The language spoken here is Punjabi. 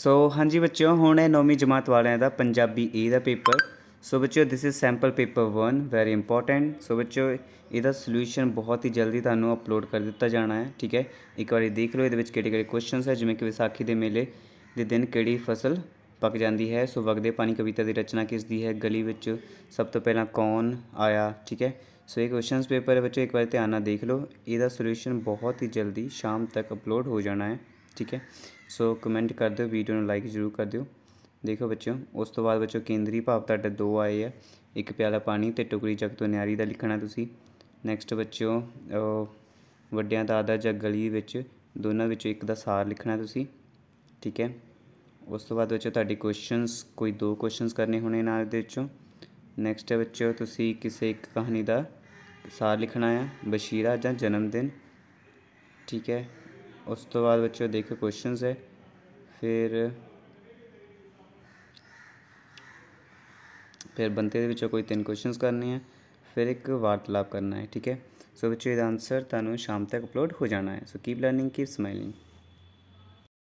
ਸੋ ਹਾਂਜੀ ਬੱਚਿਓ ਹੁਣ ਹੈ ਨੌਵੀਂ ਜਮਾਤ ਵਾਲਿਆਂ ਦਾ ਪੰਜਾਬੀ ਏ ਦਾ ਪੇਪਰ ਸੋ ਬੱਚਿਓ this is sample paper 1 very important so ਬੱਚਿਓ ਇਹਦਾ ਸੋਲੂਸ਼ਨ ਬਹੁਤ ਹੀ ਜਲਦੀ ਤੁਹਾਨੂੰ ਅਪਲੋਡ ਕਰ ਦਿੱਤਾ ਜਾਣਾ ਹੈ ਠੀਕ ਹੈ ਇੱਕ ਵਾਰੀ ਦੇਖ ਲਓ ਇਹਦੇ ਵਿੱਚ ਕਿਹੜੇ ਕਿਹੜੇ ਕੁਐਸਚਨਸ ਹੈ ਜਿਵੇਂ ਕਿ ਵਿਸਾਖੀ ਦੇ ਮੇਲੇ ਦੇ ਦਿਨ ਕਿਹੜੀ ਫਸਲ ਪੱਕ ਜਾਂਦੀ ਹੈ ਸੋ ਵਗਦੇ ਪਾਣੀ ਕਵਿਤਾ ਦੀ ਰਚਨਾ ਕਿਸ ਦੀ ਹੈ ਗਲੀ ਵਿੱਚ ਸਭ ਤੋਂ ਪਹਿਲਾਂ ਕੌਣ ਆਇਆ ਠੀਕ ਹੈ ਸੋ ਇਹ ਕੁਐਸਚਨਸ ਪੇਪਰ ਹੈ ਬੱਚਿਓ ਇੱਕ ਵਾਰੀ ਧਿਆਨ ਨਾਲ ਦੇਖ ਲਓ ਇਹਦਾ ਸੋਲੂਸ਼ਨ ਬਹੁਤ ਹੀ ਜਲਦੀ ਸ਼ਾਮ ਤੱਕ ਅਪਲੋਡ ਹੋ ਜਾਣਾ ਹੈ ਠੀਕ ਹੈ ਸੋ ਕਮੈਂਟ ਕਰ ਦਿਓ ਵੀਡੀਓ ਨੂੰ ਲਾਈਕ ਜ਼ਰੂਰ ਕਰ ਦਿਓ ਦੇਖੋ ਬੱਚਿਓ ਉਸ ਤੋਂ ਬਾਅਦ ਬੱਚਿਓ ਕੇਂਦਰੀ ਭਾਵ ਤੁਹਾਡੇ ਦੋ ਆਏ ਆ ਇੱਕ ਪਿਆਲਾ ਪਾਣੀ ਤੇ ਟੁਕੜੀ ਜਗ ਤੋਂ ਨਿਆਰੀ ਦਾ ਲਿਖਣਾ ਤੁਸੀਂ ਨੈਕਸਟ ਬੱਚਿਓ ਵੱਡਿਆਂ ਦਾ ਆਦਾ ਜਾਂ ਗਲੀ ਵਿੱਚ ਦੋਨਾਂ ਵਿੱਚੋਂ ਇੱਕ ਦਾ ਸਾਰ ਲਿਖਣਾ ਤੁਸੀਂ ਠੀਕ ਹੈ ਉਸ ਤੋਂ ਬਾਅਦ ਬੱਚਿਓ ਤੁਹਾਡੇ ਕੁਐਸਚਨਸ ਕੋਈ ਦੋ ਕੁਐਸਚਨਸ ਕਰਨੇ ਹੋਣੇ ਨਾਲ ਦੇ ਵਿੱਚੋਂ ਨੈਕਸਟ ਬੱਚਿਓ ਤੁਸੀਂ ਕਿਸੇ ਇੱਕ ਕਹਾਣੀ ਦਾ ਸਾਰ ਲਿਖਣਾ ਹੈ ਬਸ਼ੀਰਾ ਜਾਂ ਜਨਮ ਦਿਨ ਠੀਕ ਹੈ ਉਸ ਤੋਂ ਬਾਅਦ ਬੱਚਿਓ ਦੇਖੋ ਕੁਐਸਚਨਸ ਹੈ ਫਿਰ ਫਿਰ ਬੰਤੇ ਦੇ ਵਿੱਚੋਂ ਕੋਈ ਤਿੰਨ ਕੁਐਸਚਨਸ ਕਰਨੇ ਆ ਫਿਰ ਇੱਕ ਵਾਰਤਲਾਪ ਕਰਨਾ ਹੈ ਠੀਕ ਹੈ ਸੋ ਬੱਚੇ ਇਹਦਾ ਆਨਸਰ ਤੁਹਾਨੂੰ ਸ਼ਾਮ ਤੱਕ ਅਪਲੋਡ ਹੋ ਜਾਣਾ ਹੈ so keep learning keep smiling